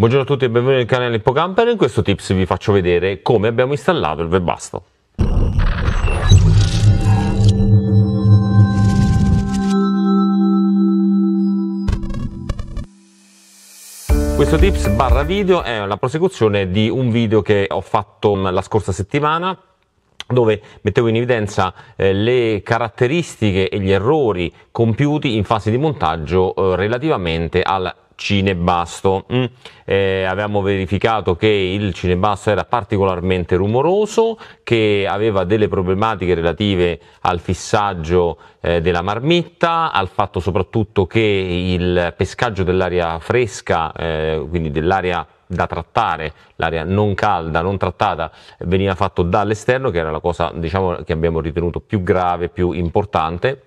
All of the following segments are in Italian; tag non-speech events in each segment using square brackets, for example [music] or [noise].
Buongiorno a tutti e benvenuti nel canale Hippocamper, in questo tips vi faccio vedere come abbiamo installato il webasto. Questo tips barra video è la prosecuzione di un video che ho fatto la scorsa settimana dove mettevo in evidenza eh, le caratteristiche e gli errori compiuti in fase di montaggio eh, relativamente al cinebasto. Mm. Eh, avevamo verificato che il cinebasto era particolarmente rumoroso, che aveva delle problematiche relative al fissaggio eh, della marmitta, al fatto soprattutto che il pescaggio dell'aria fresca, eh, quindi dell'aria da trattare, l'area non calda, non trattata veniva fatto dall'esterno, che era la cosa diciamo, che abbiamo ritenuto più grave, più importante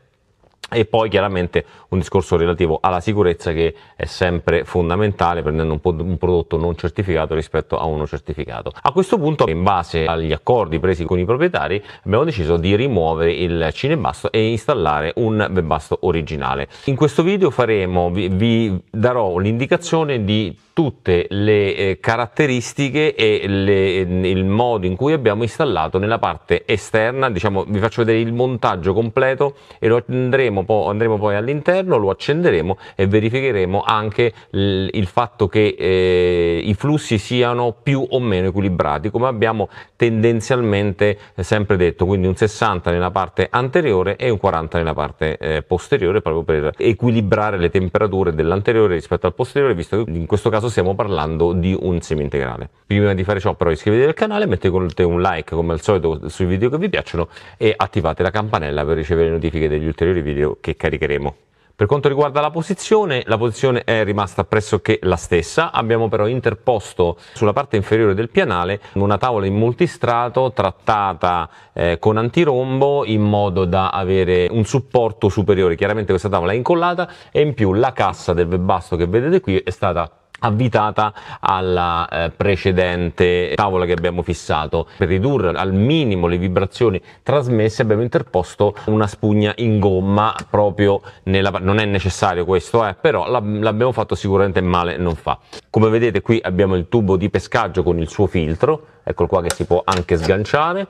e poi chiaramente un discorso relativo alla sicurezza che è sempre fondamentale prendendo un, po un prodotto non certificato rispetto a uno certificato. A questo punto in base agli accordi presi con i proprietari abbiamo deciso di rimuovere il cinebasto e installare un webbasto originale. In questo video faremo, vi, vi darò l'indicazione di tutte le eh, caratteristiche e le, mm, il modo in cui abbiamo installato nella parte esterna, diciamo vi faccio vedere il montaggio completo e lo andremo, po andremo poi all'interno, lo accenderemo e verificheremo anche il fatto che eh, i flussi siano più o meno equilibrati come abbiamo tendenzialmente eh, sempre detto, quindi un 60 nella parte anteriore e un 40 nella parte eh, posteriore proprio per equilibrare le temperature dell'anteriore rispetto al posteriore visto che in questo caso caso stiamo parlando di un semi-integrale. Prima di fare ciò però iscrivetevi al canale, mettete un like come al solito sui video che vi piacciono e attivate la campanella per ricevere notifiche degli ulteriori video che caricheremo. Per quanto riguarda la posizione, la posizione è rimasta pressoché la stessa, abbiamo però interposto sulla parte inferiore del pianale una tavola in multistrato trattata eh, con antirombo in modo da avere un supporto superiore, chiaramente questa tavola è incollata e in più la cassa del webasto che vedete qui è stata avvitata alla eh, precedente tavola che abbiamo fissato. Per ridurre al minimo le vibrazioni trasmesse abbiamo interposto una spugna in gomma proprio nella... non è necessario questo, eh, però l'abbiamo fatto sicuramente male non fa. Come vedete qui abbiamo il tubo di pescaggio con il suo filtro, eccolo qua che si può anche sganciare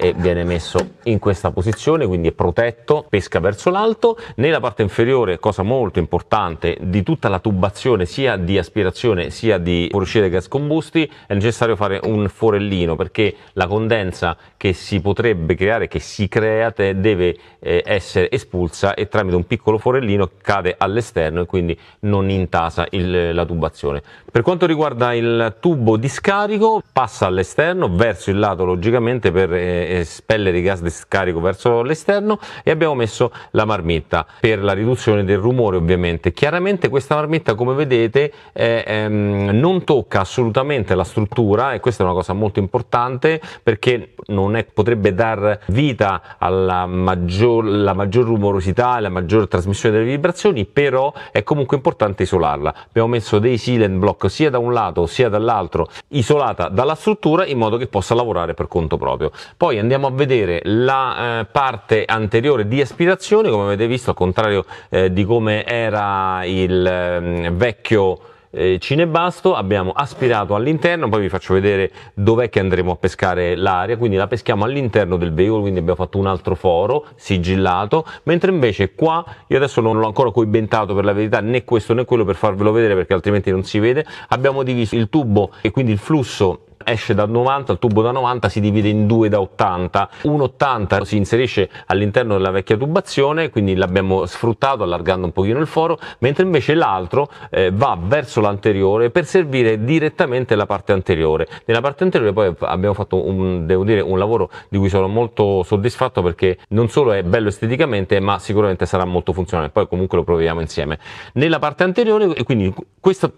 e viene messo in questa posizione, quindi è protetto, pesca verso l'alto. Nella parte inferiore, cosa molto importante, di tutta la tubazione sia di aspirazione sia di fuoriuscita dei gas combusti, è necessario fare un forellino perché la condensa che si potrebbe creare, che si crea, deve eh, essere espulsa e tramite un piccolo forellino cade all'esterno e quindi non intasa il, la tubazione. Per quanto riguarda il tubo di scarico, passa all'esterno verso il lato logicamente per eh, eh, spelle di gas di scarico verso l'esterno e abbiamo messo la marmitta per la riduzione del rumore ovviamente. Chiaramente questa marmitta come vedete eh, ehm, non tocca assolutamente la struttura e questa è una cosa molto importante perché è, potrebbe dar vita alla maggior, maggior rumorosità, alla maggior trasmissione delle vibrazioni, però è comunque importante isolarla. Abbiamo messo dei silent block sia da un lato sia dall'altro isolata dalla struttura in modo che possa lavorare per conto proprio. Poi poi andiamo a vedere la eh, parte anteriore di aspirazione, come avete visto, al contrario eh, di come era il mm, vecchio eh, cinebasto, abbiamo aspirato all'interno, poi vi faccio vedere dov'è che andremo a pescare l'aria, quindi la peschiamo all'interno del veicolo, quindi abbiamo fatto un altro foro sigillato, mentre invece qua, io adesso non l'ho ancora coibentato per la verità, né questo né quello per farvelo vedere perché altrimenti non si vede, abbiamo diviso il tubo e quindi il flusso esce da 90, il tubo da 90 si divide in due da 80, un 80 si inserisce all'interno della vecchia tubazione, quindi l'abbiamo sfruttato allargando un pochino il foro, mentre invece l'altro eh, va verso l'anteriore per servire direttamente la parte anteriore. Nella parte anteriore poi abbiamo fatto un, devo dire, un lavoro di cui sono molto soddisfatto perché non solo è bello esteticamente ma sicuramente sarà molto funzionale, poi comunque lo proviamo insieme. Nella parte anteriore, quindi questa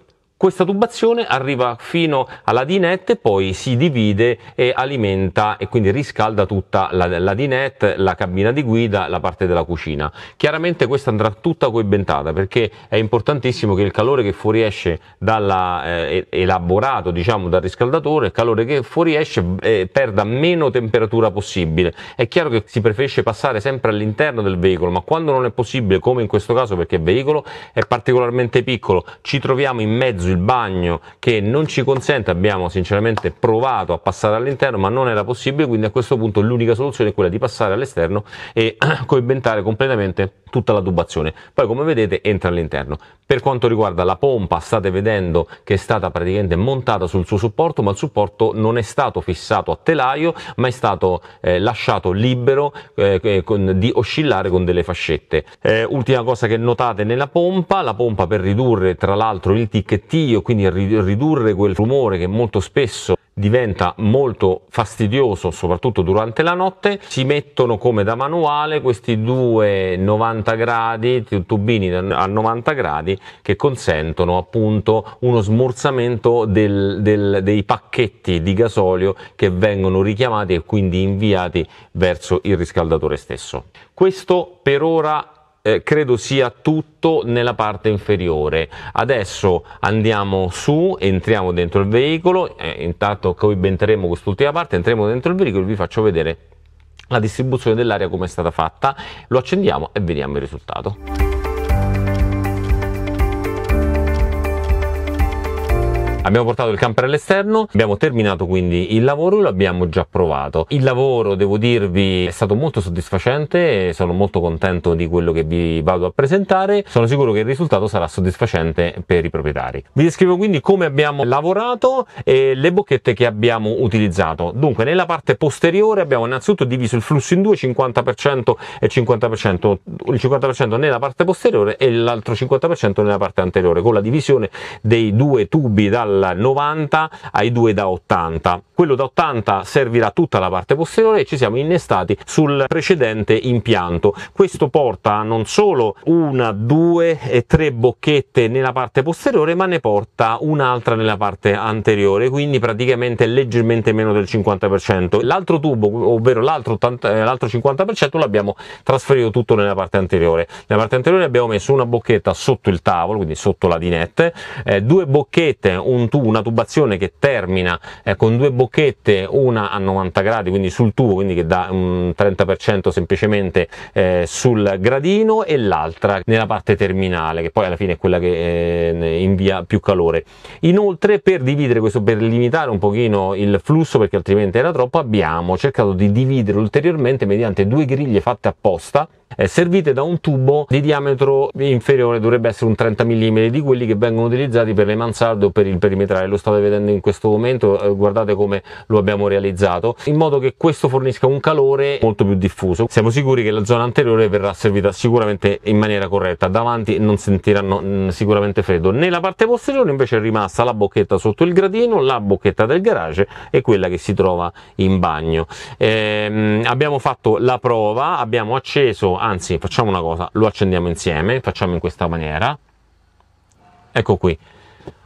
questa tubazione arriva fino alla dinette, poi si divide e alimenta e quindi riscalda tutta la, la dinette, la cabina di guida, la parte della cucina. Chiaramente questa andrà tutta coibentata perché è importantissimo che il calore che fuoriesce dalla, eh, elaborato diciamo, dal riscaldatore, il calore che fuoriesce eh, perda meno temperatura possibile. È chiaro che si preferisce passare sempre all'interno del veicolo, ma quando non è possibile, come in questo caso perché il veicolo è particolarmente piccolo, ci troviamo in mezzo il bagno che non ci consente, abbiamo sinceramente provato a passare all'interno ma non era possibile, quindi a questo punto l'unica soluzione è quella di passare all'esterno e [clears throat] coibentare completamente tutta la tubazione. Poi come vedete entra all'interno. Per quanto riguarda la pompa state vedendo che è stata praticamente montata sul suo supporto ma il supporto non è stato fissato a telaio ma è stato eh, lasciato libero eh, eh con, di oscillare con delle fascette. Eh, ultima cosa che notate nella pompa, la pompa per ridurre tra l'altro il ticchettino io, quindi ridurre quel rumore che molto spesso diventa molto fastidioso soprattutto durante la notte si mettono come da manuale questi due 90 gradi tubini a 90 gradi che consentono appunto uno smorzamento del, del, dei pacchetti di gasolio che vengono richiamati e quindi inviati verso il riscaldatore stesso questo per ora eh, credo sia tutto nella parte inferiore. Adesso andiamo su, entriamo dentro il veicolo, eh, intanto qui benteremo quest'ultima parte, entriamo dentro il veicolo e vi faccio vedere la distribuzione dell'aria come è stata fatta, lo accendiamo e vediamo il risultato. Abbiamo portato il camper all'esterno, abbiamo terminato quindi il lavoro e l'abbiamo già provato. Il lavoro, devo dirvi, è stato molto soddisfacente, e sono molto contento di quello che vi vado a presentare, sono sicuro che il risultato sarà soddisfacente per i proprietari. Vi descrivo quindi come abbiamo lavorato e le bocchette che abbiamo utilizzato. Dunque, nella parte posteriore abbiamo innanzitutto diviso il flusso in due, 50% e 50%, il 50% nella parte posteriore e l'altro 50% nella parte anteriore, con la divisione dei due tubi dalla dal 90 ai due da 80. Quello da 80 servirà tutta la parte posteriore e ci siamo innestati sul precedente impianto. Questo porta non solo una, due e tre bocchette nella parte posteriore, ma ne porta un'altra nella parte anteriore, quindi praticamente leggermente meno del 50%. L'altro tubo, ovvero l'altro, 50%, eh, l'abbiamo trasferito tutto nella parte anteriore. Nella parte anteriore abbiamo messo una bocchetta sotto il tavolo, quindi sotto la dinette, eh, due bocchette, un un tubo, una tubazione che termina eh, con due bocchette, una a 90 gradi, quindi sul tubo, quindi che dà un 30% semplicemente eh, sul gradino e l'altra nella parte terminale, che poi alla fine è quella che eh, invia più calore. Inoltre per dividere questo, per limitare un pochino il flusso, perché altrimenti era troppo, abbiamo cercato di dividere ulteriormente mediante due griglie fatte apposta eh, servite da un tubo di diametro inferiore, dovrebbe essere un 30 mm, di quelli che vengono utilizzati per le mansarde o per il perimetrale. Lo state vedendo in questo momento, eh, guardate come lo abbiamo realizzato, in modo che questo fornisca un calore molto più diffuso. Siamo sicuri che la zona anteriore verrà servita sicuramente in maniera corretta, davanti non sentiranno mm, sicuramente freddo. Nella parte posteriore invece è rimasta la bocchetta sotto il gradino, la bocchetta del garage e quella che si trova in bagno. Eh, abbiamo fatto la prova, abbiamo acceso anzi facciamo una cosa, lo accendiamo insieme, facciamo in questa maniera, ecco qui,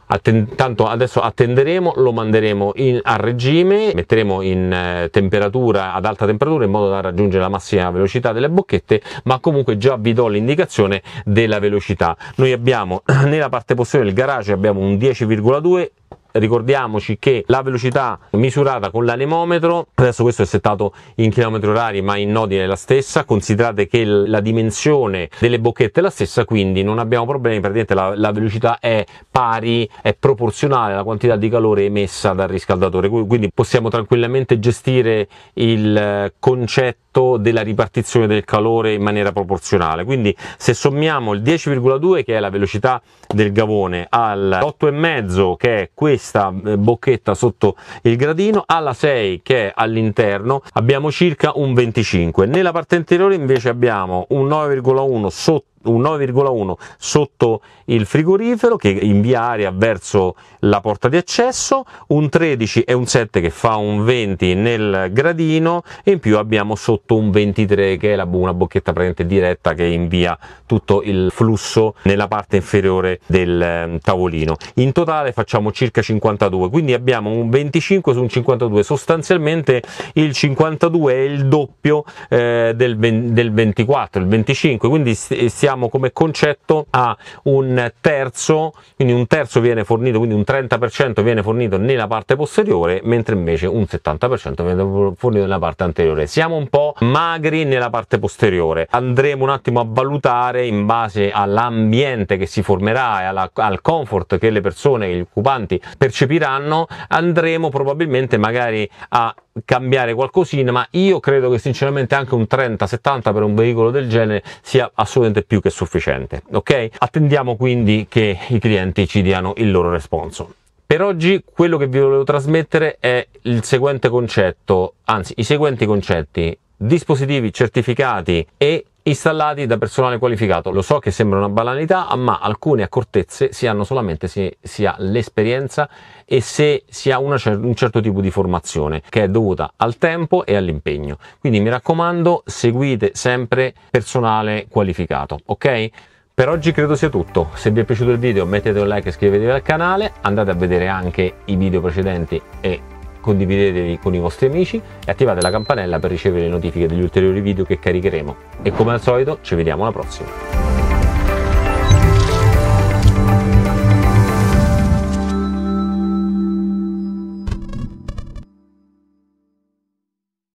Atten- tanto adesso attenderemo, lo manderemo in, a regime, metteremo in eh, temperatura ad alta temperatura in modo da raggiungere la massima velocità delle bocchette, ma comunque già vi do l'indicazione della velocità. Noi abbiamo [clears throat] nella parte posteriore del garage abbiamo un 10,2 ricordiamoci che la velocità misurata con l'anemometro, adesso questo è settato in chilometri orari ma in nodi è la stessa, considerate che la dimensione delle bocchette è la stessa, quindi non abbiamo problemi, praticamente la, la velocità è pari, è proporzionale alla quantità di calore emessa dal riscaldatore, quindi possiamo tranquillamente gestire il eh, concetto effetto della ripartizione del calore in maniera proporzionale. Quindi se sommiamo il 10,2 che è la velocità del gavone al 8,5 che è questa eh, bocchetta sotto il gradino, alla 6 che è all'interno abbiamo circa un 25. Nella parte anteriore invece abbiamo un 9,1 sotto un 9,1 sotto il frigorifero che invia aria verso la porta di accesso, un 13 e un 7 che fa un 20 nel gradino e in più abbiamo sotto un 23 che è la, una bocchetta praticamente diretta che invia tutto il flusso nella parte inferiore del ehm, tavolino. In totale facciamo circa 52, quindi abbiamo un 25 su un 52, sostanzialmente il 52 è il doppio eh, del, del 24, il 25, quindi stiamo arriviamo come concetto a un terzo, quindi un terzo viene fornito, quindi un 30% viene fornito nella parte posteriore, mentre invece un 70% viene fornito nella parte anteriore. Siamo un po' magri nella parte posteriore, andremo un attimo a valutare in base all'ambiente che si formerà e alla, al comfort che le persone, gli occupanti percepiranno, andremo probabilmente magari a cambiare qualcosina, ma io credo che sinceramente anche un 30-70 per un veicolo del genere sia assolutamente più che sufficiente, ok? Attendiamo quindi che i clienti ci diano il loro responso. Per oggi quello che vi volevo trasmettere è il seguente concetto, anzi i seguenti concetti dispositivi certificati e installati da personale qualificato. Lo so che sembra una banalità, ma alcune accortezze si hanno solamente se si ha l'esperienza e se si ha una, un certo tipo di formazione che è dovuta al tempo e all'impegno. Quindi mi raccomando, seguite sempre personale qualificato, ok? Per oggi credo sia tutto, se vi è piaciuto il video mettete un like e iscrivetevi al canale, andate a vedere anche i video precedenti e condividetevi con i vostri amici e attivate la campanella per ricevere le notifiche degli ulteriori video che caricheremo. E come al solito ci vediamo alla prossima!